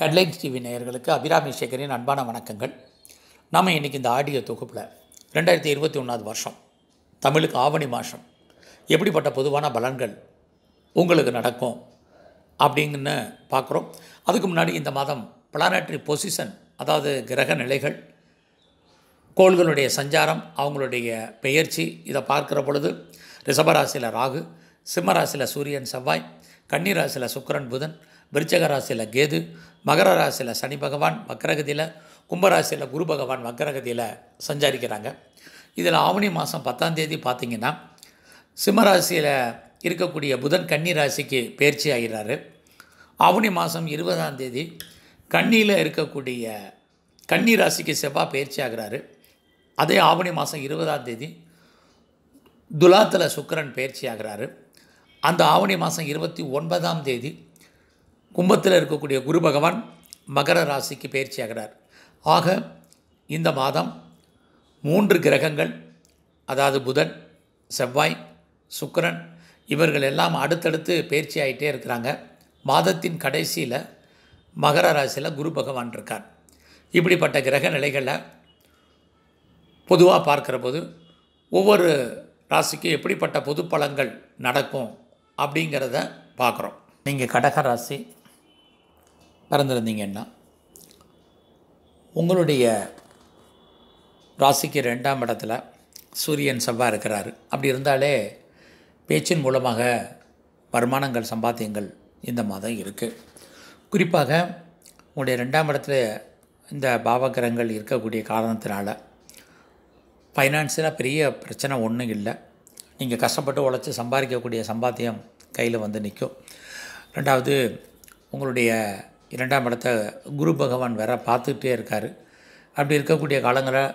headlines TV நேயர்களுக்கு அபிராமி சேகரின் அன்பான வணக்கங்கள் நாம் இன்றைக்கி இந்த ஆடியோ தொகுப்பில் ரெண்டாயிரத்தி இருபத்தி ஒன்றாவது வருஷம் தமிழுக்கு ஆவணி மாதம் எப்படிப்பட்ட பொதுவான பலன்கள் உங்களுக்கு நடக்கும் அப்படிங்கன்னு பார்க்குறோம் அதுக்கு முன்னாடி இந்த மாதம் பிளானட்ரி பொசிஷன் அதாவது கிரக நிலைகள் கோள்களுடைய சஞ்சாரம் அவங்களுடைய பெயர்ச்சி இதை பார்க்குற பொழுது ரிஷபராசியில் ராகு சிம்மராசியில் சூரியன் செவ்வாய் கன்னிராசியில் சுக்கரன் புதன் விருச்சக ராசியில் கேது மகர ராசியில் சனி பகவான் மக்கரகதியில் கும்பராசியில் குரு பகவான் மக்கரகதியில் சஞ்சாரிக்கிறாங்க இதில் ஆவணி மாதம் பத்தாம் தேதி பார்த்திங்கன்னா சிம்மராசியில் இருக்கக்கூடிய புதன் கன்னி ராசிக்கு பயிற்சி ஆகிறாரு ஆவணி மாதம் இருபதாம் தேதி கண்ணியில் இருக்கக்கூடிய கன்னி ராசிக்கு செவ்வாய் பயிற்சி ஆகிறாரு அதே ஆவணி மாதம் இருபதாம் தேதி துலாத்தில் சுக்கரன் பயிற்சி ஆகிறாரு அந்த ஆவணி மாதம் இருபத்தி ஒன்பதாம் தேதி கும்பத்தில் இருக்கக்கூடிய குரு பகவான் மகர ராசிக்கு பயிற்சி ஆகிறார் ஆக இந்த மாதம் மூன்று கிரகங்கள் அதாவது புதன் செவ்வாய் சுக்கரன் இவர்கள் எல்லாம் அடுத்தடுத்து பயிற்சி ஆகிட்டே இருக்கிறாங்க மாதத்தின் கடைசியில் மகர ராசியில் குரு பகவான் இருக்கார் இப்படிப்பட்ட கிரக நிலைகளை பொதுவாக பார்க்குற போது ஒவ்வொரு ராசிக்கும் எப்படிப்பட்ட பொது பலங்கள் நடக்கும் அப்படிங்கிறத பார்க்குறோம் நீங்கள் கடக ராசி பிறந்திருந்தீங்கன்னா உங்களுடைய ராசிக்கு ரெண்டாம் இடத்துல சூரியன் செவ்வாய் இருக்கிறாரு அப்படி இருந்தாலே பேச்சின் மூலமாக வருமானங்கள் சம்பாத்தியங்கள் இந்த மாதம் இருக்குது குறிப்பாக உங்களுடைய ரெண்டாம் இடத்துல இந்த பாவகிரகங்கள் இருக்கக்கூடிய காரணத்தினால ஃபைனான்ஸெலாம் பெரிய பிரச்சனை ஒன்றும் இல்லை நீங்கள் கஷ்டப்பட்டு உழைச்சி சம்பாதிக்கக்கூடிய சம்பாத்தியம் கையில் வந்து நிற்கும் ரெண்டாவது உங்களுடைய இரண்டாம் இடத்தை குரு பகவான் வேற பார்த்துக்கிட்டே இருக்கார் அப்படி இருக்கக்கூடிய காலங்களில்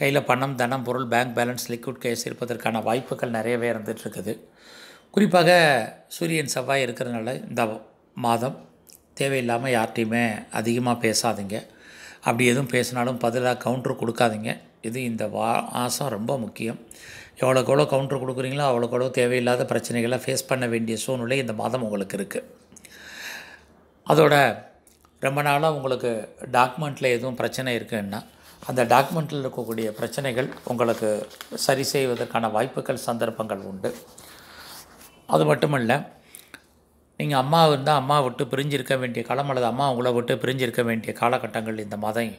கையில் பணம் தனம் பொருள் பேங்க் பேலன்ஸ் லிக்விட் கேஸ் இருப்பதற்கான வாய்ப்புகள் நிறையவே இருந்துகிட்ருக்குது குறிப்பாக சூரியன் செவ்வாய் இருக்கிறதுனால இந்த மாதம் தேவையில்லாமல் யார்கிட்டையுமே அதிகமாக பேசாதீங்க அப்படி எதுவும் பேசினாலும் பதிலாக கவுண்ட்ரு கொடுக்காதீங்க இது இந்த வா மாதம் ரொம்ப முக்கியம் எவ்வளோக்கு எவ்வளோ கவுண்ட்ரு கொடுக்குறீங்களோ அவ்வளோக்கு எவ்வளோ தேவையில்லாத பிரச்சனைகளை ஃபேஸ் பண்ண வேண்டிய சூழ்நிலை இந்த மாதம் உங்களுக்கு இருக்குது அதோட ரொம்ப நாளாக உங்களுக்கு டாக்குமெண்ட்டில் எதுவும் பிரச்சனை இருக்குன்னா அந்த டாக்குமெண்ட்டில் இருக்கக்கூடிய பிரச்சனைகள் உங்களுக்கு சரி செய்வதற்கான வாய்ப்புகள் சந்தர்ப்பங்கள் உண்டு அது மட்டும் இல்லை நீங்கள் அம்மா இருந்தால் அம்மா விட்டு பிரிஞ்சிருக்க வேண்டிய காலம் அல்லது அம்மா உங்களை விட்டு பிரிஞ்சிருக்க வேண்டிய காலகட்டங்கள் இந்த மாதம்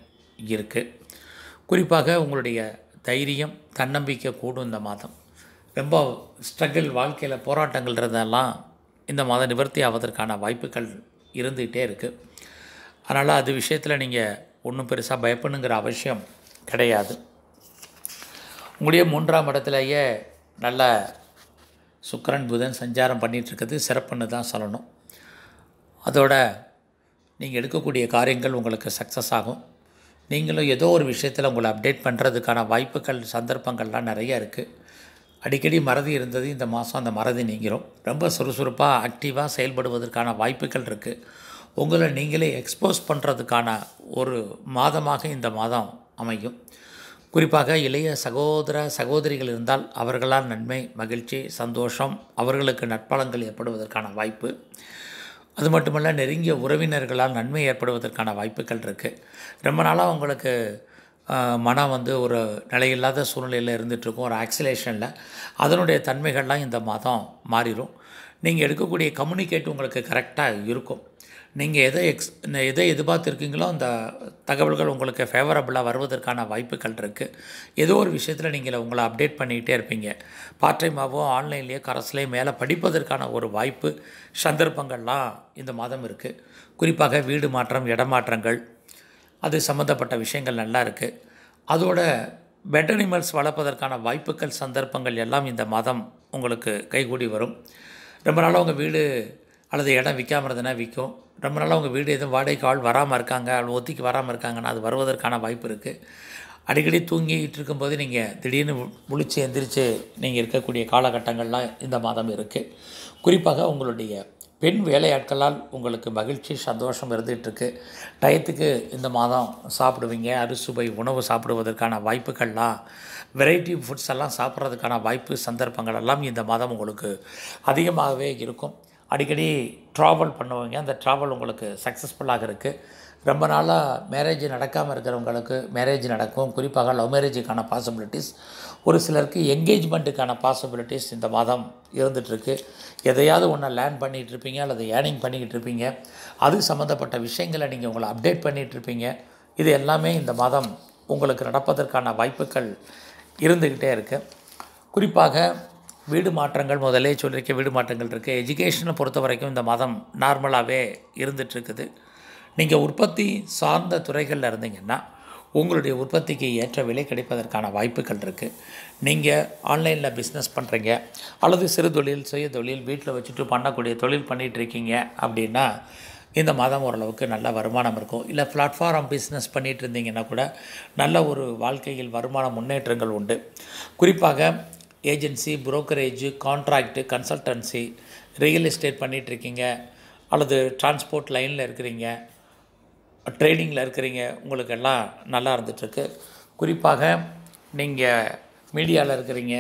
இருக்குது குறிப்பாக உங்களுடைய தைரியம் தன்னம்பிக்கை கூடும் இந்த மாதம் ரொம்ப ஸ்ட்ரகிள் வாழ்க்கையில் போராட்டங்கள் இருந்தெல்லாம் இந்த மாதம் நிவர்த்தி ஆவதற்கான வாய்ப்புகள் இருந்துக்கிட்டே இருக்குது அதனால் அது விஷயத்தில் நீங்கள் ஒன்றும் பெருசாக பயப்படணுங்கிற அவசியம் கிடையாது உங்களுடைய மூன்றாம் இடத்துலையே நல்ல சுக்கரன் புதன் சஞ்சாரம் பண்ணிகிட்ருக்கிறது சிறப்புன்னு தான் சொல்லணும் அதோட நீங்கள் எடுக்கக்கூடிய காரியங்கள் உங்களுக்கு சக்ஸஸ் ஆகும் நீங்களும் ஏதோ ஒரு விஷயத்தில் உங்களை அப்டேட் பண்ணுறதுக்கான வாய்ப்புகள் சந்தர்ப்பங்கள்லாம் நிறைய இருக்குது அடிக்கடி மறதி இருந்தது இந்த மாதம் அந்த மறதி நீங்கிறோம் ரொம்ப சுறுசுறுப்பாக ஆக்டிவாக செயல்படுவதற்கான வாய்ப்புகள் இருக்குது உங்களை நீங்களே எக்ஸ்போஸ் பண்ணுறதுக்கான ஒரு மாதமாக இந்த மாதம் அமையும் குறிப்பாக இளைய சகோதர சகோதரிகள் இருந்தால் அவர்களால் நன்மை மகிழ்ச்சி சந்தோஷம் அவர்களுக்கு நற்பலங்கள் ஏற்படுவதற்கான வாய்ப்பு அது மட்டுமல்ல நெருங்கிய உறவினர்களால் நன்மை ஏற்படுவதற்கான வாய்ப்புகள் இருக்குது ரொம்ப நாளாக உங்களுக்கு மனம் வந்து ஒரு நிலையில்லாத சூழ்நிலையில் இருந்துகிட்ருக்கும் ஒரு ஆக்சிலேஷனில் அதனுடைய தன்மைகள்லாம் இந்த மாதம் மாறிடும் நீங்கள் எடுக்கக்கூடிய கம்யூனிகேட் உங்களுக்கு கரெக்டாக இருக்கும் நீங்கள் எதை எக்ஸ் எதை எதிர்பார்த்துருக்கீங்களோ அந்த தகவல்கள் உங்களுக்கு ஃபேவரபுளாக வருவதற்கான வாய்ப்புகள் இருக்குது ஏதோ ஒரு விஷயத்தில் நீங்கள் உங்களை அப்டேட் பண்ணிக்கிட்டே இருப்பீங்க பார்ட் டைமாகவோ ஆன்லைன்லேயோ கரஸ்லேயோ மேலே படிப்பதற்கான ஒரு வாய்ப்பு சந்தர்ப்பங்கள்லாம் இந்த மாதம் இருக்குது குறிப்பாக வீடு மாற்றம் இடமாற்றங்கள் அது சம்மந்தப்பட்ட விஷயங்கள் நல்லா இருக்குது அதோட பெட் அனிமல்ஸ் வளர்ப்பதற்கான வாய்ப்புகள் சந்தர்ப்பங்கள் எல்லாம் இந்த மாதம் உங்களுக்கு கைகூடி வரும் ரொம்ப நாளாக உங்கள் வீடு அல்லது இடம் விற்காம இருந்ததுன்னா விற்கும் ரொம்ப நாளாக உங்கள் வீடு எதுவும் வாடகைக்கு ஆள் வராமல் இருக்காங்க அல்லது ஒத்திக்கு வராமல் இருக்காங்கன்னா அது வருவதற்கான வாய்ப்பு இருக்குது அடிக்கடி தூங்கிட்டு இருக்கும்போது நீங்கள் திடீர்னு முழிச்சு எந்திரிச்சு நீங்கள் இருக்கக்கூடிய காலகட்டங்கள்லாம் இந்த மாதம் இருக்குது குறிப்பாக உங்களுடைய பெண் வேலையாட்களால் உங்களுக்கு மகிழ்ச்சி சந்தோஷம் இருந்துகிட்ருக்கு டயத்துக்கு இந்த மாதம் சாப்பிடுவீங்க அறுசுவை உணவு சாப்பிடுவதற்கான வாய்ப்புகள்லாம் வெரைட்டி ஃபுட்ஸ் எல்லாம் சாப்பிட்றதுக்கான வாய்ப்பு சந்தர்ப்பங்கள் எல்லாம் இந்த மாதம் உங்களுக்கு அதிகமாகவே இருக்கும் அடிக்கடி ட்ராவல் பண்ணுவீங்க அந்த ட்ராவல் உங்களுக்கு சக்ஸஸ்ஃபுல்லாக இருக்குது ரொம்ப நாளாக மேரேஜ் நடக்காமல் இருக்கிறவங்களுக்கு மேரேஜ் நடக்கும் குறிப்பாக லவ் மேரேஜுக்கான பாசிபிலிட்டிஸ் ஒரு சிலருக்கு எங்கேஜ்மெண்ட்டுக்கான பாசிபிலிட்டிஸ் இந்த மாதம் இருந்துகிட்ருக்கு எதையாவது ஒன்றை லேர்ன் பண்ணிகிட்டு இருப்பீங்க அல்லது ஏர்னிங் பண்ணிக்கிட்டு இருப்பீங்க அது சம்மந்தப்பட்ட விஷயங்களை நீங்கள் உங்களை அப்டேட் பண்ணிகிட்டு இருப்பீங்க இது எல்லாமே இந்த மாதம் உங்களுக்கு நடப்பதற்கான வாய்ப்புகள் இருந்துக்கிட்டே இருக்குது குறிப்பாக வீடு மாற்றங்கள் முதலே சொல்லியிருக்க வீடு மாற்றங்கள் இருக்குது எஜுகேஷனை பொறுத்த வரைக்கும் இந்த மதம் நார்மலாகவே இருந்துகிட்ருக்குது நீங்கள் உற்பத்தி சார்ந்த துறைகளில் இருந்தீங்கன்னா உங்களுடைய உற்பத்திக்கு ஏற்ற விலை கிடைப்பதற்கான வாய்ப்புகள் இருக்குது நீங்கள் ஆன்லைனில் பிஸ்னஸ் பண்ணுறீங்க அல்லது சிறு தொழில் சுய தொழில் வீட்டில் வச்சுட்டு பண்ணக்கூடிய தொழில் பண்ணிகிட்ருக்கீங்க அப்படின்னா இந்த மாதம் ஓரளவுக்கு நல்ல வருமானம் இருக்கும் இல்லை பிளாட்ஃபாரம் பிஸ்னஸ் பண்ணிகிட்டு இருந்தீங்கன்னா கூட நல்ல ஒரு வாழ்க்கையில் வருமான முன்னேற்றங்கள் உண்டு குறிப்பாக agency brokerage contract consultancy real estate பண்ணிகிட்ருக்கீங்க அல்லது டிரான்ஸ்போர்ட் லைனில் இருக்கிறீங்க ட்ரேடிங்கில் இருக்கிறீங்க உங்களுக்கெல்லாம் நல்லா இருந்துகிட்ருக்கு குறிப்பாக நீங்கள் மீடியாவில் இருக்கிறீங்க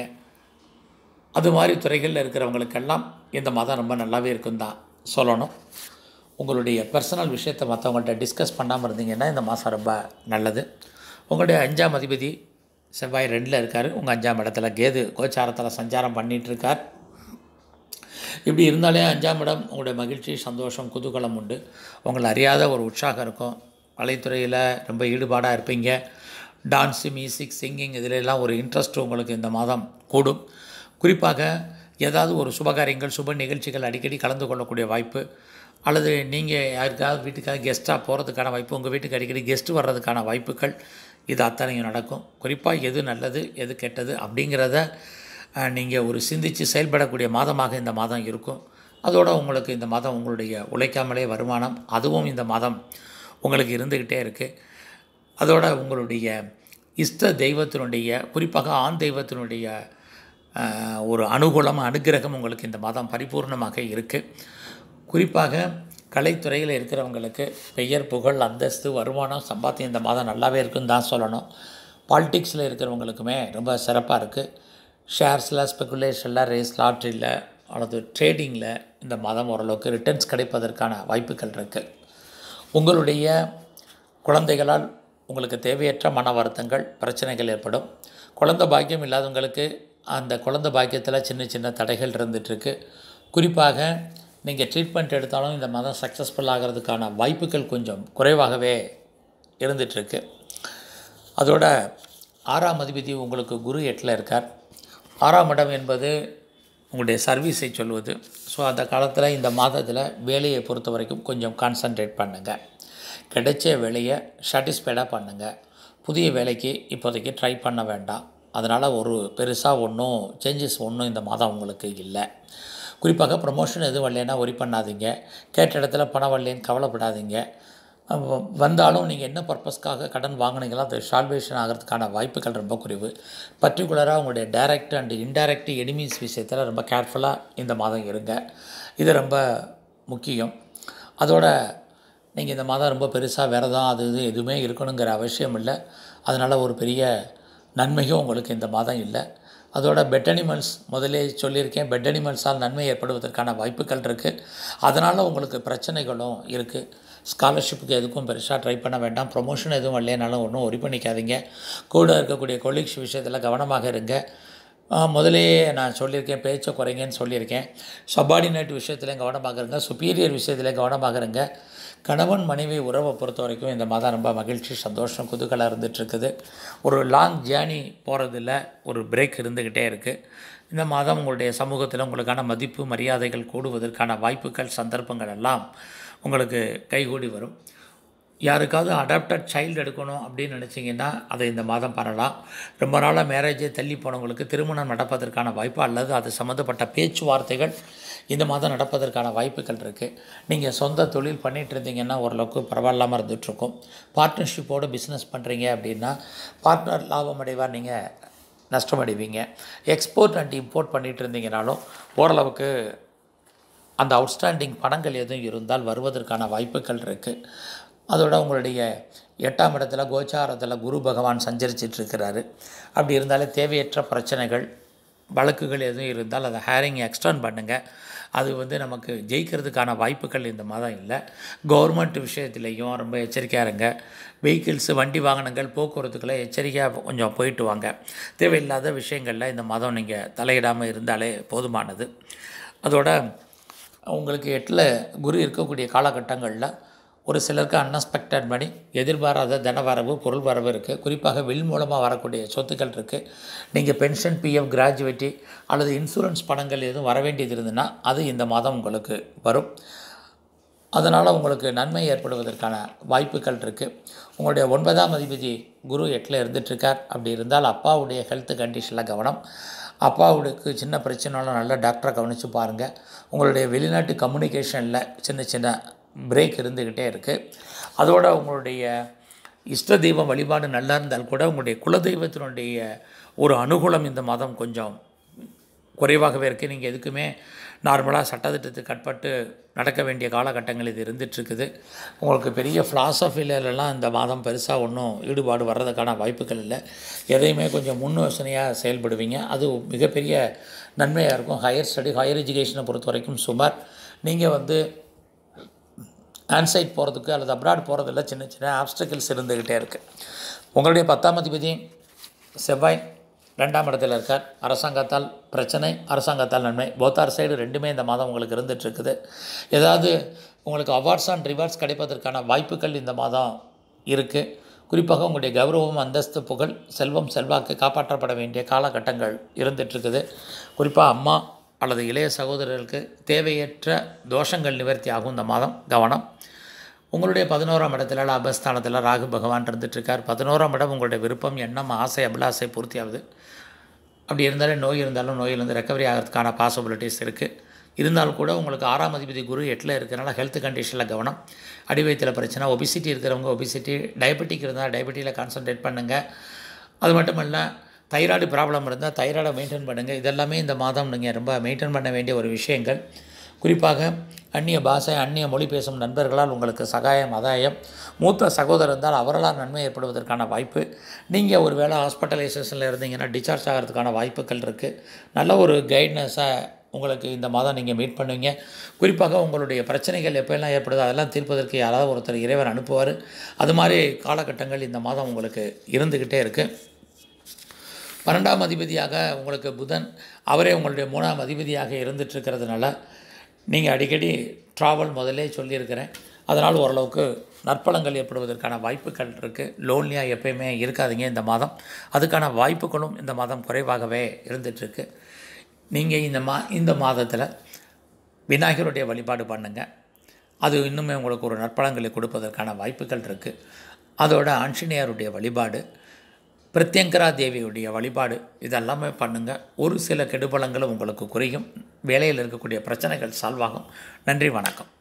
அது மாதிரி துறைகளில் இருக்கிறவங்களுக்கெல்லாம் இந்த மாதம் ரொம்ப நல்லாவே இருக்கும் தான் சொல்லணும் உங்களுடைய பர்சனல் விஷயத்தை மற்றவங்கள்ட்ட டிஸ்கஸ் பண்ணாமல் இருந்தீங்கன்னா இந்த மாதம் ரொம்ப நல்லது உங்களுடைய அஞ்சாம் அதிபதி செவ்வாய் ரெண்டில் இருக்கார் உங்கள் அஞ்சாம் இடத்துல கேது கோச்சாரத்தில் சஞ்சாரம் பண்ணிகிட்ருக்கார் இப்படி இருந்தாலே அஞ்சாம் இடம் உங்களுடைய மகிழ்ச்சி சந்தோஷம் குதூகலம் உண்டு உங்களை அறியாத ஒரு உற்சாகம் இருக்கும் கலைத்துறையில் ரொம்ப ஈடுபாடாக இருப்பீங்க டான்ஸு மியூசிக் சிங்கிங் இதிலெல்லாம் ஒரு இன்ட்ரெஸ்ட் உங்களுக்கு இந்த மாதம் கூடும் குறிப்பாக ஏதாவது ஒரு சுபகாரியங்கள் சுப நிகழ்ச்சிகள் அடிக்கடி கலந்து கொள்ளக்கூடிய வாய்ப்பு அல்லது நீங்கள் யாருக்காவது வீட்டுக்காக கெஸ்ட்டாக போகிறதுக்கான வாய்ப்பு உங்கள் வீட்டுக்கு அடிக்கடி கெஸ்ட்டு வர்றதுக்கான வாய்ப்புகள் இது அத்தனையும் நடக்கும் குறிப்பாக எது நல்லது எது கெட்டது அப்படிங்கிறத நீங்கள் ஒரு சிந்தித்து செயல்படக்கூடிய மாதமாக இந்த மாதம் இருக்கும் அதோடு உங்களுக்கு இந்த மாதம் உங்களுடைய உழைக்காமலே வருமானம் அதுவும் இந்த மாதம் உங்களுக்கு இருந்துக்கிட்டே இருக்குது அதோட உங்களுடைய இஷ்ட தெய்வத்தினுடைய குறிப்பாக ஆண் தெய்வத்தினுடைய ஒரு அனுகூலம் அனுகிரகம் உங்களுக்கு இந்த மாதம் பரிபூர்ணமாக இருக்குது குறிப்பாக கலைத்துறையில் இருக்கிறவங்களுக்கு பெயர் புகழ் அந்தஸ்து வருமானம் சம்பாத்தியம் இந்த மாதம் நல்லாவே இருக்குன்னு தான் சொல்லணும் பாலிட்டிக்ஸில் இருக்கிறவங்களுக்குமே ரொம்ப சிறப்பாக இருக்குது ஷேர்ஸில் ஸ்பெகுலேஷனில் ரேஸ் லாட்ரியில் அல்லது ட்ரேடிங்கில் இந்த மாதம் ஓரளவுக்கு ரிட்டர்ன்ஸ் கிடைப்பதற்கான வாய்ப்புகள் இருக்குது உங்களுடைய குழந்தைகளால் உங்களுக்கு தேவையற்ற மன வருத்தங்கள் பிரச்சனைகள் ஏற்படும் குழந்த பாக்கியம் இல்லாதவங்களுக்கு அந்த குழந்த பாக்கியத்தில் சின்ன சின்ன தடைகள் இருந்துகிட்ருக்கு குறிப்பாக நீங்கள் ட்ரீட்மெண்ட் எடுத்தாலும் இந்த மதம் சக்ஸஸ்ஃபுல் ஆகிறதுக்கான வாய்ப்புகள் கொஞ்சம் குறைவாகவே இருந்துகிட்ருக்கு அதோட ஆறாம் அதிபதி உங்களுக்கு குரு எட்டில் இருக்கார் ஆறாம் இடம் என்பது உங்களுடைய சர்வீஸை சொல்வது ஸோ அந்த காலத்தில் இந்த மாதத்தில் வேலையை பொறுத்த வரைக்கும் கொஞ்சம் கான்சன்ட்ரேட் பண்ணுங்கள் கிடைச்ச வேலையை சாட்டிஸ்ஃபைடாக பண்ணுங்கள் புதிய வேலைக்கு இப்போதைக்கு ட்ரை பண்ண வேண்டாம் அதனால் ஒரு பெருசாக ஒன்றும் சேஞ்சஸ் ஒன்றும் இந்த மாதம் உங்களுக்கு இல்லை குறிப்பாக ப்ரமோஷன் எதுவும் வரலன்னா ஒரி பண்ணாதீங்க கேட்ட இடத்துல பணம் வரலேன்னு கவலைப்படாதீங்க வந்தாலும் நீங்கள் என்ன பர்பஸ்க்காக கடன் வாங்கினீங்களோ அது சால்வேஷன் ஆகிறதுக்கான வாய்ப்புகள் ரொம்ப குறைவு பர்டிகுலராக உங்களுடைய டைரக்ட் அண்டு இன்டைரக்ட் எனிமீஸ் விஷயத்தில் ரொம்ப கேர்ஃபுல்லாக இந்த மாதம் இருங்க இது ரொம்ப முக்கியம் அதோட நீங்கள் இந்த மாதம் ரொம்ப பெருசாக விரதம் அது இது எதுவுமே இருக்கணுங்கிற அவசியம் இல்லை அதனால் ஒரு பெரிய நன்மையும் உங்களுக்கு இந்த மாதம் இல்லை அதோட பெட் அனிமல்ஸ் முதலே சொல்லியிருக்கேன் பெட் அனிமல்ஸால் நன்மை ஏற்படுவதற்கான வாய்ப்புகள் இருக்குது அதனால் உங்களுக்கு பிரச்சனைகளும் இருக்குது ஸ்காலர்ஷிப்புக்கு எதுக்கும் பெருசாக ட்ரை பண்ண வேண்டாம் ப்ரொமோஷன் எதுவும் இல்லைனாலும் ஒன்றும் ஒரி பண்ணிக்காதீங்க கூட இருக்கக்கூடிய கொலீக்ஸ் விஷயத்தில் கவனமாக இருங்க முதலே நான் சொல்லியிருக்கேன் பேச்சை குறைங்கன்னு சொல்லியிருக்கேன் சபார்டினேட் விஷயத்துலேயும் கவனமாக இருங்க சுப்பீரியர் விஷயத்துலேயும் கவனமாக இருங்க கணவன் மனைவி உறவை பொறுத்த வரைக்கும் இந்த மாதம் ரொம்ப மகிழ்ச்சி சந்தோஷம் குதுகலாக இருந்துகிட்ருக்குது ஒரு லாங் ஜேர்னி போகிறதில் ஒரு பிரேக் இருந்துக்கிட்டே இருக்குது இந்த மாதம் உங்களுடைய சமூகத்தில் உங்களுக்கான மதிப்பு மரியாதைகள் கூடுவதற்கான வாய்ப்புகள் சந்தர்ப்பங்கள் எல்லாம் உங்களுக்கு கைகூடி வரும் யாருக்காவது அடாப்டட் சைல்டு எடுக்கணும் அப்படின்னு நினச்சிங்கன்னா அதை இந்த மாதம் பண்ணலாம் ரொம்ப நாளாக மேரேஜை தள்ளி போனவங்களுக்கு திருமணம் நடப்பதற்கான வாய்ப்பு அல்லது அது சம்மந்தப்பட்ட பேச்சுவார்த்தைகள் இந்த மாதம் நடப்பதற்கான வாய்ப்புகள் இருக்குது நீங்கள் சொந்த தொழில் பண்ணிகிட்டு இருந்தீங்கன்னா ஓரளவுக்கு பரவாயில்லாமல் இருந்துகிட்ருக்கும் பார்ட்னர்ஷிப்போடு பிஸ்னஸ் பண்ணுறீங்க அப்படின்னா பார்ட்னர் லாபம் அடைவார் நீங்கள் நஷ்டமடைவீங்க எக்ஸ்போர்ட் அண்ட் இம்போர்ட் பண்ணிகிட்டு இருந்தீங்கனாலும் ஓரளவுக்கு அந்த அவுட்ஸ்டாண்டிங் பணங்கள் எதுவும் இருந்தால் வருவதற்கான வாய்ப்புகள் இருக்குது அதோட உங்களுடைய எட்டாம் இடத்துல கோச்சாரத்தில் குரு பகவான் சஞ்சரிச்சிட்ருக்கிறாரு அப்படி இருந்தாலே தேவையற்ற பிரச்சனைகள் வழக்குகள் எதுவும் இருந்தால் அதை ஹேரிங் எக்ஸ்டர்ன் பண்ணுங்கள் அது வந்து நமக்கு ஜெயிக்கிறதுக்கான வாய்ப்புகள் இந்த மாதிரி இல்லை கவர்மெண்ட் விஷயத்துலேயும் ரொம்ப எச்சரிக்கையாக இருங்க வெஹிக்கிள்ஸ் வண்டி வாகனங்கள் போக்குவரத்துக்களை எச்சரிக்கையாக கொஞ்சம் போயிட்டு வாங்க தேவையில்லாத விஷயங்களில் இந்த மதம் நீங்கள் தலையிடாமல் இருந்தாலே போதுமானது அதோட உங்களுக்கு எட்டில் குரு இருக்கக்கூடிய காலகட்டங்களில் ஒரு சிலருக்கு அன்எக்ஸ்பெக்டட் மணி எதிர்பாராத வரவு பொருள் வரவு இருக்குது குறிப்பாக வில் மூலமாக வரக்கூடிய சொத்துக்கள் இருக்குது நீங்கள் பென்ஷன் பிஎஃப் கிராஜுவேட்டி அல்லது இன்சூரன்ஸ் பணங்கள் எதுவும் வர வேண்டியது இருந்ததுன்னா அது இந்த மாதம் உங்களுக்கு வரும் அதனால் உங்களுக்கு நன்மை ஏற்படுவதற்கான வாய்ப்புகள் இருக்குது உங்களுடைய ஒன்பதாம் அதிபதி குரு எட்டில் இருந்துகிட்ருக்கார் அப்படி இருந்தால் அப்பாவுடைய ஹெல்த் கண்டிஷனில் கவனம் அப்பாவுக்கு சின்ன பிரச்சனைனாலும் நல்லா டாக்டரை கவனித்து பாருங்கள் உங்களுடைய வெளிநாட்டு கம்யூனிகேஷனில் சின்ன சின்ன பிரேக் இருந்துக்கிட்டே இருக்குது அதோடு உங்களுடைய இஷ்ட தெய்வம் வழிபாடு நல்லா இருந்தால் கூட உங்களுடைய குலதெய்வத்தினுடைய ஒரு அனுகூலம் இந்த மாதம் கொஞ்சம் குறைவாகவே இருக்குது நீங்கள் எதுக்குமே நார்மலாக சட்டத்திட்டத்துக்கு கட்பட்டு நடக்க வேண்டிய காலகட்டங்கள் இது இருந்துகிட்ருக்குது உங்களுக்கு பெரிய ஃபிலாசபிலெல்லாம் இந்த மாதம் பெருசாக ஒன்றும் ஈடுபாடு வர்றதுக்கான வாய்ப்புகள் இல்லை எதையுமே கொஞ்சம் முன் யோசனையாக செயல்படுவீங்க அது மிகப்பெரிய நன்மையாக இருக்கும் ஹையர் ஸ்டடி ஹையர் எஜுகேஷனை பொறுத்த வரைக்கும் சுமார் நீங்கள் வந்து ஆன்சைட் போகிறதுக்கு அல்லது அப்ராட் போகிறதில்ல சின்ன சின்ன ஆப்ஸ்டக்கிள்ஸ் இருந்துக்கிட்டே இருக்குது உங்களுடைய பத்தாம் அதிபதி செவ்வாய் ரெண்டாம் இடத்தில் இருக்கார் அரசாங்கத்தால் பிரச்சனை அரசாங்கத்தால் நன்மை போத்தார் சைடு ரெண்டுமே இந்த மாதம் உங்களுக்கு இருந்துகிட்ருக்குது ஏதாவது உங்களுக்கு அவார்ட்ஸ் அண்ட் ரிவார்ட்ஸ் கிடைப்பதற்கான வாய்ப்புகள் இந்த மாதம் இருக்குது குறிப்பாக உங்களுடைய கௌரவம் அந்தஸ்து புகழ் செல்வம் செல்வாக்கு காப்பாற்றப்பட வேண்டிய காலகட்டங்கள் இருந்துகிட்ருக்குது குறிப்பாக அம்மா அல்லது இளைய சகோதரர்களுக்கு தேவையற்ற தோஷங்கள் நிவர்த்தி ஆகும் இந்த மாதம் கவனம் உங்களுடைய பதினோராம் இடத்துல லாபஸ்தானத்தில் ராகு பகவான் இருந்துட்டுருக்கார் பதினோராம் இடம் உங்களுடைய விருப்பம் எண்ணம் ஆசை அபிலாசை பூர்த்தியாகுது அப்படி இருந்தாலே நோய் இருந்தாலும் நோயிலிருந்து ரெக்கவரி ஆகிறதுக்கான பாசிபிலிட்டிஸ் இருக்குது இருந்தால் கூட உங்களுக்கு ஆறாம் அதிபதி குரு எட்டில் இருக்கிறனால ஹெல்த் கண்டிஷனில் கவனம் அடிவயத்தில் பிரச்சனை ஒபிசிட்டி இருக்கிறவங்க ஒபிசிட்டி டயபெட்டிக் இருந்தால் டயபெட்டியில் கான்சன்ட்ரேட் பண்ணுங்கள் அது மட்டும் இல்லை தைராய்டு ப்ராப்ளம் இருந்தால் தைராய்டை மெயின்டைன் பண்ணுங்கள் இதெல்லாமே இந்த மாதம் நீங்கள் ரொம்ப மெயின்டைன் பண்ண வேண்டிய ஒரு விஷயங்கள் குறிப்பாக அந்நிய பாஷை அந்நிய மொழி பேசும் நண்பர்களால் உங்களுக்கு சகாயம் ஆதாயம் மூத்த சகோதரர் இருந்தால் அவர்களால் நன்மை ஏற்படுவதற்கான வாய்ப்பு நீங்கள் ஒரு வேளை ஹாஸ்பிட்டலைசேஷனில் இருந்தீங்கன்னா டிஸ்சார்ஜ் ஆகிறதுக்கான வாய்ப்புகள் இருக்குது நல்ல ஒரு கைட்னஸாக உங்களுக்கு இந்த மாதம் நீங்கள் மீட் பண்ணுவீங்க குறிப்பாக உங்களுடைய பிரச்சனைகள் எப்போல்லாம் ஏற்படுதோ அதெல்லாம் தீர்ப்பதற்கு யாராவது ஒருத்தர் இறைவர் அனுப்புவார் அது மாதிரி காலகட்டங்கள் இந்த மாதம் உங்களுக்கு இருந்துக்கிட்டே இருக்குது பன்னெண்டாம் அதிபதியாக உங்களுக்கு புதன் அவரே உங்களுடைய மூணாம் அதிபதியாக இருந்துட்டுருக்கிறதுனால நீங்கள் அடிக்கடி ட்ராவல் முதலே சொல்லியிருக்கிறேன் அதனால் ஓரளவுக்கு நற்பலங்கள் ஏற்படுவதற்கான வாய்ப்புகள் இருக்குது லோன்லியாக எப்பயுமே இருக்காதுங்க இந்த மாதம் அதுக்கான வாய்ப்புகளும் இந்த மாதம் குறைவாகவே இருந்துகிட்ருக்கு நீங்கள் இந்த மா இந்த மாதத்தில் விநாயகருடைய வழிபாடு பண்ணுங்கள் அது இன்னுமே உங்களுக்கு ஒரு நற்பலங்களை கொடுப்பதற்கான வாய்ப்புகள் இருக்குது அதோட ஆஞ்சநேயருடைய வழிபாடு பிரத்யங்கரா தேவியுடைய வழிபாடு இதெல்லாமே பண்ணுங்கள் ஒரு சில கெடுபலங்களும் உங்களுக்கு குறையும் வேலையில் இருக்கக்கூடிய பிரச்சனைகள் சால்வ் ஆகும் நன்றி வணக்கம்